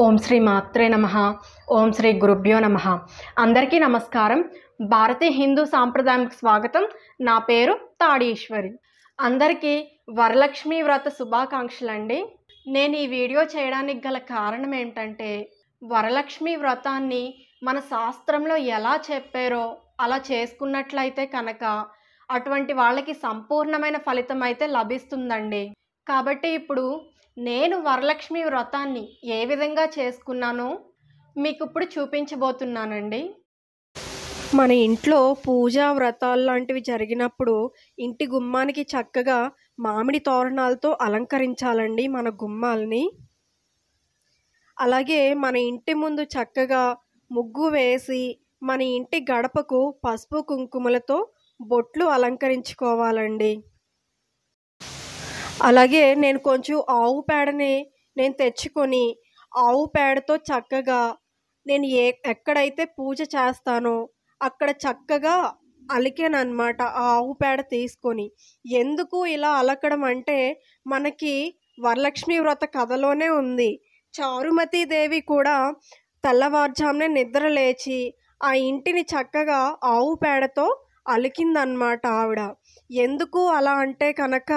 ఓం శ్రీ మాత్రే నమ ఓం శ్రీ గురుభ్యో నమ అందరికీ నమస్కారం భారతీయ హిందూ సాంప్రదాయానికి స్వాగతం నా పేరు తాడీశ్వరి అందరికీ వరలక్ష్మి వ్రత శుభాకాంక్షలు అండి నేను ఈ వీడియో చేయడానికి గల కారణం ఏంటంటే వరలక్ష్మి వ్రతాన్ని మన శాస్త్రంలో ఎలా చెప్పారో అలా చేసుకున్నట్లయితే కనుక అటువంటి వాళ్ళకి సంపూర్ణమైన ఫలితం అయితే లభిస్తుందండి కాబట్టి ఇప్పుడు నేను వరలక్ష్మి వ్రతాన్ని ఏ విధంగా చేసుకున్నానో మీకు ఇప్పుడు చూపించబోతున్నానండి మన ఇంట్లో పూజా వ్రతాలు లాంటివి జరిగినప్పుడు ఇంటి గుమ్మానికి చక్కగా మామిడి తోరణాలతో అలంకరించాలండి మన గుమ్మాలని అలాగే మన ఇంటి ముందు చక్కగా ముగ్గు వేసి మన ఇంటి గడపకు పసుపు కుంకుమలతో బొట్లు అలంకరించుకోవాలండి అలాగే నేను కొంచెం ఆవు పేడని నేను తెచ్చుకొని ఆవు పేడతో చక్కగా నేను ఏ ఎక్కడైతే పూజ చేస్తానో అక్కడ చక్కగా అలికాను అనమాట ఆ ఆవు పేడ తీసుకొని ఎందుకు ఇలా అలకడం అంటే మనకి వరలక్ష్మి వ్రత కథలోనే ఉంది చారుమతి దేవి కూడా తెల్లవారుజామునే నిద్ర లేచి ఆ ఇంటిని చక్కగా ఆవు పేడతో అలికిందనమాట ఆవిడ ఎందుకు అలా అంటే కనుక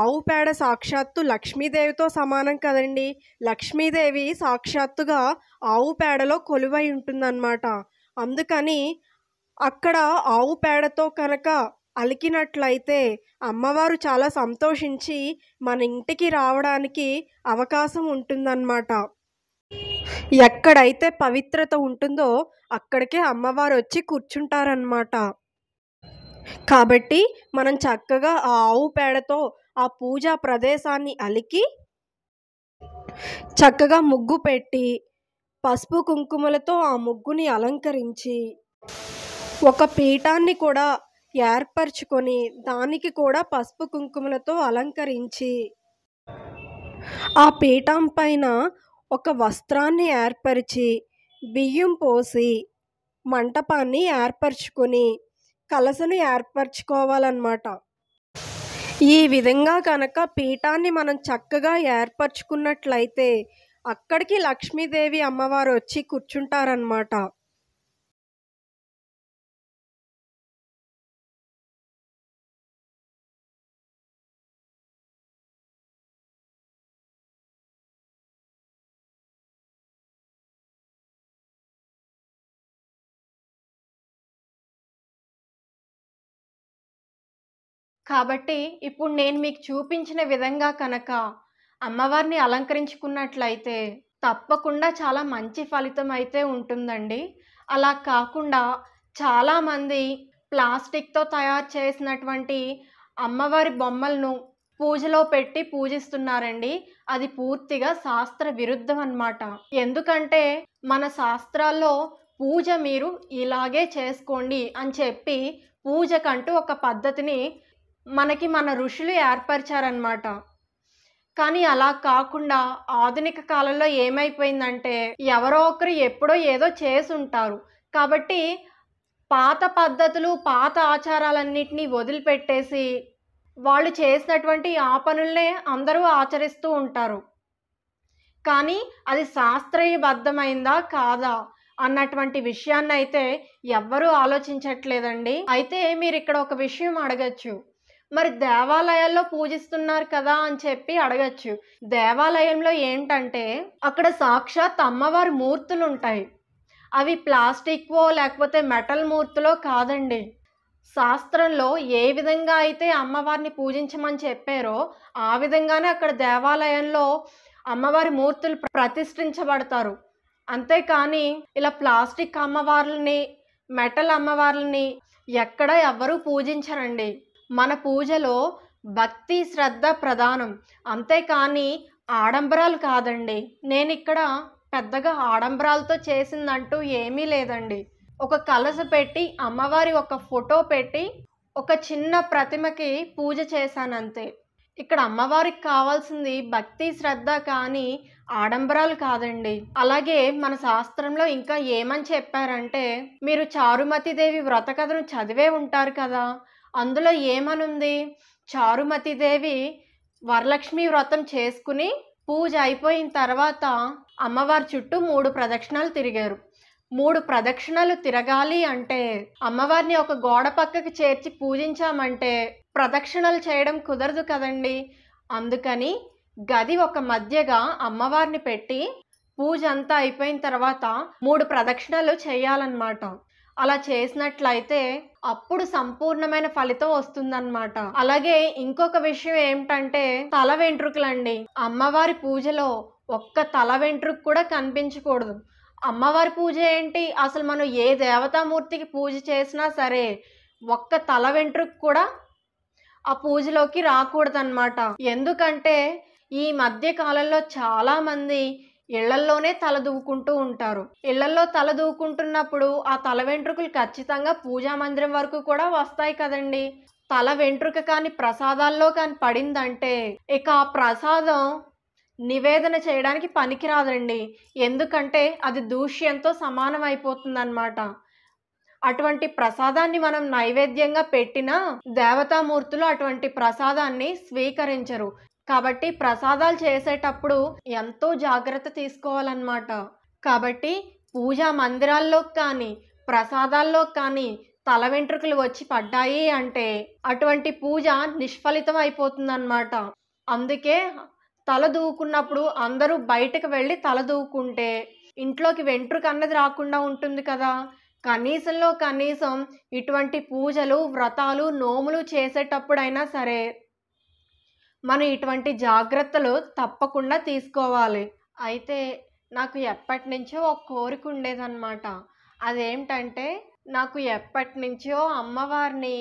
ఆవు పేడ సాక్షాత్తు లక్ష్మీదేవితో సమానం కదండి లక్ష్మీదేవి సాక్షాత్తుగా ఆవు పేడలో కొలువై ఉంటుందన్నమాట అందుకని అక్కడ ఆవు పేడతో కనుక అలికినట్లయితే అమ్మవారు చాలా సంతోషించి మన ఇంటికి రావడానికి అవకాశం ఉంటుందన్నమాట ఎక్కడైతే పవిత్రత ఉంటుందో అక్కడికే అమ్మవారు వచ్చి కూర్చుంటారనమాట కాబట్టి మనం చక్కగా ఆ ఆవు పేడతో ఆ పూజా ప్రదేశాన్ని అలికి చక్కగా ముగ్గు పెట్టి పసుపు కుంకుమలతో ఆ ముగ్గుని అలంకరించి ఒక పీఠాన్ని కూడా ఏర్పరచుకొని దానికి కూడా పసుపు కుంకుమలతో అలంకరించి ఆ పీఠం పైన ఒక వస్త్రాన్ని ఏర్పరిచి బియ్యం పోసి మంటపాన్ని ఏర్పరచుకొని కలసను ఏర్పరచుకోవాలన్నమాట ఈ విధంగా కనుక పీఠాన్ని మనం చక్కగా ఏర్పరచుకున్నట్లయితే అక్కడికి లక్ష్మీదేవి అమ్మవారు వచ్చి కూర్చుంటారనమాట కాబట్టి ఇప్పుడు నేను మీకు చూపించిన విధంగా కనుక అమ్మవారిని అలంకరించుకున్నట్లయితే తప్పకుండా చాలా మంచి ఫలితం అయితే ఉంటుందండి అలా కాకుండా చాలామంది ప్లాస్టిక్తో తయారు చేసినటువంటి అమ్మవారి బొమ్మలను పూజలో పెట్టి పూజిస్తున్నారండి అది పూర్తిగా శాస్త్ర విరుద్ధం అన్నమాట ఎందుకంటే మన శాస్త్రాల్లో పూజ మీరు ఇలాగే చేసుకోండి అని చెప్పి పూజకంటూ ఒక పద్ధతిని మనకి మన ఋషులు ఏర్పరిచారనమాట కానీ అలా కాకుండా ఆధునిక కాలంలో ఏమైపోయిందంటే ఎవరో ఒకరు ఎప్పుడో ఏదో చేసి ఉంటారు కాబట్టి పాత పద్ధతులు పాత ఆచారాలన్నింటినీ వదిలిపెట్టేసి వాళ్ళు చేసినటువంటి ఆ పనులనే అందరూ ఆచరిస్తూ ఉంటారు కానీ అది శాస్త్రీయబద్ధమైందా కాదా అన్నటువంటి విషయాన్ని అయితే ఎవ్వరూ ఆలోచించట్లేదండి అయితే మీరు ఇక్కడ ఒక విషయం అడగచ్చు మరి దేవాలయాల్లో పూజిస్తున్నారు కదా అని చెప్పి అడగచ్చు దేవాలయంలో ఏంటంటే అక్కడ సాక్షాత్ అమ్మవారి మూర్తులు ఉంటాయి అవి ప్లాస్టిక్వో లేకపోతే మెటల్ మూర్తులో కాదండి శాస్త్రంలో ఏ విధంగా అయితే అమ్మవారిని పూజించమని చెప్పారో ఆ విధంగానే అక్కడ దేవాలయంలో అమ్మవారి మూర్తులు ప్రతిష్ఠించబడతారు అంతేకాని ఇలా ప్లాస్టిక్ అమ్మవార్లని మెటల్ అమ్మవార్లని ఎక్కడ ఎవ్వరూ పూజించరండి మన పూజలో భక్తి శ్రద్ధ ప్రధానం అంతేకాని ఆడంబరాలు కాదండి నేను ఇక్కడ పెద్దగా ఆడంబరాలతో చేసిందంటూ ఏమీ లేదండి ఒక కలస పెట్టి అమ్మవారి ఒక ఫోటో పెట్టి ఒక చిన్న ప్రతిమకి పూజ చేశానంతే ఇక్కడ అమ్మవారికి కావాల్సింది భక్తి శ్రద్ధ కానీ ఆడంబరాలు కాదండి అలాగే మన శాస్త్రంలో ఇంకా ఏమని చెప్పారంటే మీరు చారుమతి దేవి వ్రత కథను చదివే ఉంటారు కదా అందులో ఏమనుంది చారుమతిదేవి వరలక్ష్మి వ్రతం చేసుకుని పూజ అయిపోయిన తర్వాత అమ్మవారి చుట్టూ మూడు ప్రదక్షిణాలు తిరిగారు మూడు ప్రదక్షిణలు తిరగాలి అంటే అమ్మవారిని ఒక గోడ పక్కకి చేర్చి పూజించామంటే ప్రదక్షిణలు చేయడం కుదరదు కదండి అందుకని గది ఒక మధ్యగా అమ్మవారిని పెట్టి పూజ అంతా అయిపోయిన తర్వాత మూడు ప్రదక్షిణలు చేయాలన్నమాట అలా చేసినట్లయితే అప్పుడు సంపూర్ణమైన ఫలితం వస్తుందన్నమాట అలాగే ఇంకొక విషయం ఏమిటంటే తల వెంట్రుకలండి అమ్మవారి పూజలో ఒక్క తల వెంట్రుక కూడా కనిపించకూడదు అమ్మవారి పూజ ఏంటి అసలు మనం ఏ దేవతామూర్తికి పూజ చేసినా సరే ఒక్క తల వెంట్రుక కూడా ఆ పూజలోకి రాకూడదన్నమాట ఎందుకంటే ఈ మధ్య కాలంలో చాలామంది ఇళ్లల్లోనే తల ఉంటారు ఇళ్లల్లో తల ఆ తల వెంట్రుకలు ఖచ్చితంగా పూజా మందిరం వరకు కూడా వస్తాయి కదండి తల వెంట్రుక కాని ప్రసాదాల్లో కాని పడిందంటే ఇక ఆ ప్రసాదం నివేదన చేయడానికి పనికిరాదండి ఎందుకంటే అది దూష్యంతో సమానం అయిపోతుందన్నమాట అటువంటి ప్రసాదాన్ని మనం నైవేద్యంగా పెట్టినా దేవతామూర్తులు అటువంటి ప్రసాదాన్ని స్వీకరించరు కాబట్టి ప్రసాదాలు చేసేటప్పుడు ఎంతో జాగ్రత్త తీసుకోవాలన్నమాట కాబట్టి పూజా మందిరాల్లో కానీ ప్రసాదాల్లో కానీ తల వెంట్రుకలు వచ్చి పడ్డాయి అంటే అటువంటి పూజ నిష్ఫలితం అయిపోతుందన్నమాట అందుకే తల దూకున్నప్పుడు అందరూ బయటకు వెళ్ళి తల దూకుంటే ఇంట్లోకి వెంట్రుక అన్నది రాకుండా ఉంటుంది కదా కనీసంలో కనీసం ఇటువంటి పూజలు వ్రతాలు నోములు చేసేటప్పుడైనా సరే మనం ఇటువంటి జాగ్రత్తలు తప్పకుండా తీసుకోవాలి అయితే నాకు ఎప్పటి నుంచో ఒక కోరిక ఉండేదన్నమాట అదేమిటంటే నాకు ఎప్పటి నుంచో అమ్మవారిని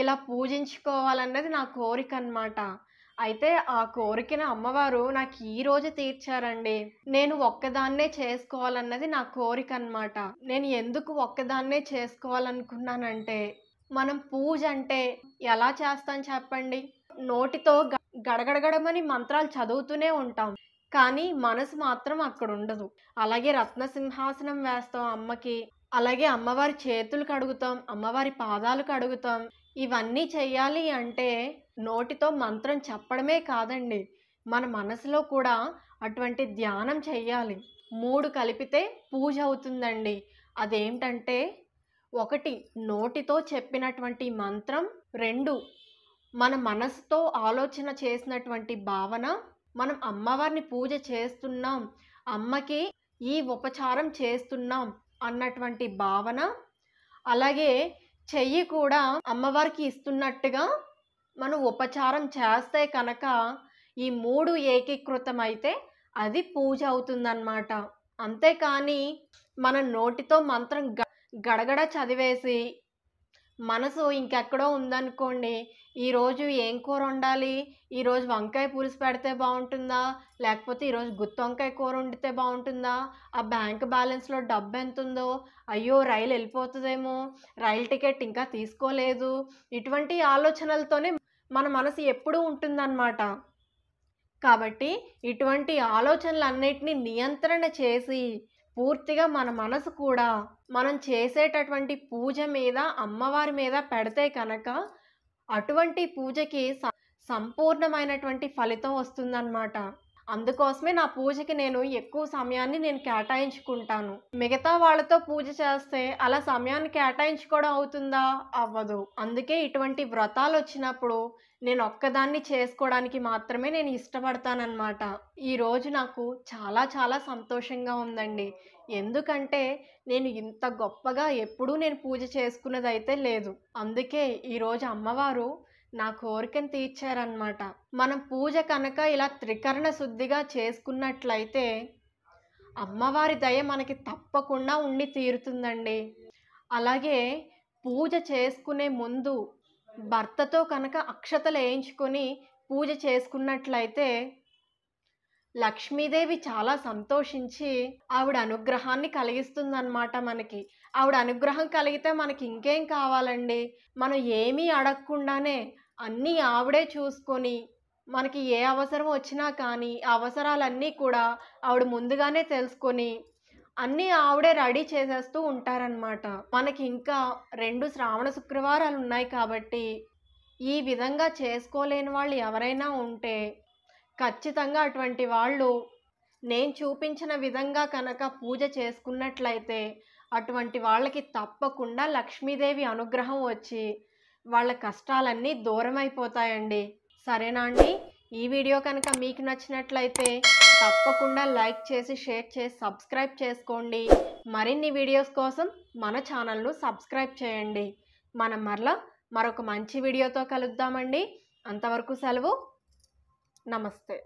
ఇలా పూజించుకోవాలన్నది నా కోరిక అనమాట అయితే ఆ కోరికని అమ్మవారు నాకు ఈ రోజు తీర్చారండి నేను ఒక్కదాన్నే చేసుకోవాలన్నది నా కోరిక అనమాట నేను ఎందుకు ఒక్కదాన్నే చేసుకోవాలనుకున్నానంటే మనం పూజ అంటే ఎలా చేస్తాను చెప్పండి నోటితో గడగడగడమని మంత్రాలు చదువుతూనే ఉంటాం కానీ మనసు మాత్రం అక్కడ ఉండదు అలాగే రత్న సింహాసనం వేస్తాం అమ్మకి అలాగే అమ్మవారి చేతులు కడుగుతాం అమ్మవారి పాదాలు కడుగుతాం ఇవన్నీ చేయాలి అంటే నోటితో మంత్రం చెప్పడమే కాదండి మన మనసులో కూడా అటువంటి ధ్యానం చేయాలి మూడు కలిపితే పూజ అవుతుందండి అదేంటంటే ఒకటి నోటితో చెప్పినటువంటి మంత్రం రెండు మన మనసుతో ఆలోచన చేసినటువంటి భావన మనం అమ్మవారిని పూజ చేస్తున్నాం అమ్మకి ఈ ఉపచారం చేస్తున్నాం అన్నటువంటి భావన అలాగే చెయ్యి కూడా అమ్మవారికి ఇస్తున్నట్టుగా మనం ఉపచారం చేస్తే కనుక ఈ మూడు ఏకీకృతం అయితే అది పూజ అవుతుందన్నమాట అంతేకాని మన నోటితో మంత్రం గడగడ చదివేసి మనసు ఇంకెక్కడో ఉందనుకోండి ఈరోజు ఏం కూర వండాలి ఈరోజు వంకాయ పులుసు పెడితే బాగుంటుందా లేకపోతే ఈరోజు గుత్తి వంకాయ కూర వండితే బాగుంటుందా ఆ బ్యాంక్ బ్యాలెన్స్లో డబ్బు ఎంత ఉందో అయ్యో రైలు వెళ్ళిపోతుందేమో రైలు టికెట్ ఇంకా తీసుకోలేదు ఇటువంటి ఆలోచనలతోనే మన మనసు ఎప్పుడూ ఉంటుందన్నమాట కాబట్టి ఇటువంటి ఆలోచనలన్నిటినీ నియంత్రణ చేసి పూర్తిగా మన మనసు కూడా మనం చేసేటటువంటి పూజ మీద అమ్మవారి మీద పెడితే కనుక అటువంటి పూజకి సంపూర్ణమైనటువంటి ఫలితం వస్తుందన్నమాట అందుకోసమే నా పూజకి నేను ఎక్కువ సమయాన్ని నేను కేటాయించుకుంటాను మిగతా వాళ్ళతో పూజ చేస్తే అలా సమయాన్ని కేటాయించుకోవడం అవుతుందా అవ్వదు అందుకే ఇటువంటి వ్రతాలు వచ్చినప్పుడు నేను ఒక్కదాన్ని చేసుకోవడానికి మాత్రమే నేను ఇష్టపడతానన్నమాట ఈరోజు నాకు చాలా చాలా సంతోషంగా ఉందండి ఎందుకంటే నేను ఇంత గొప్పగా ఎప్పుడూ నేను పూజ చేసుకున్నదైతే లేదు అందుకే ఈరోజు అమ్మవారు నా కోరికను తీర్చారనమాట మనం పూజ కనుక ఇలా త్రికరణ శుద్ధిగా చేసుకున్నట్లయితే అమ్మవారి దయ మనకి తప్పకుండా ఉండి తీరుతుందండి అలాగే పూజ చేసుకునే ముందు భర్తతో కనుక అక్షతలు వేయించుకొని పూజ చేసుకున్నట్లయితే లక్ష్మీదేవి చాలా సంతోషించి ఆవిడ అనుగ్రహాన్ని కలిగిస్తుందన్నమాట మనకి ఆవిడ అనుగ్రహం కలిగితే మనకి ఇంకేం కావాలండి మనం ఏమీ అడగకుండానే అన్నీ ఆవిడే చూసుకొని మనకి ఏ అవసరం వచ్చినా కానీ అవసరాలన్నీ కూడా ఆవిడ ముందుగానే తెలుసుకొని అన్నీ ఆవిడే రెడీ చేసేస్తూ ఉంటారనమాట మనకి ఇంకా రెండు శ్రావణ శుక్రవారాలు ఉన్నాయి కాబట్టి ఈ విధంగా చేసుకోలేని వాళ్ళు ఎవరైనా ఉంటే ఖచ్చితంగా అటువంటి వాళ్ళు నేను చూపించిన విధంగా కనుక పూజ చేసుకున్నట్లయితే అటువంటి వాళ్ళకి తప్పకుండా లక్ష్మీదేవి అనుగ్రహం వచ్చి వాళ్ళ కష్టాలన్నీ దూరం అయిపోతాయండి సరేనా అండి ఈ వీడియో కనుక మీకు నచ్చినట్లయితే తప్పకుండా లైక్ చేసి షేర్ చేసి సబ్స్క్రైబ్ చేసుకోండి మరిన్ని వీడియోస్ కోసం మన ఛానల్ను సబ్స్క్రైబ్ చేయండి మనం మరలా మరొక మంచి వీడియోతో కలుద్దామండి అంతవరకు సెలవు నమస్తే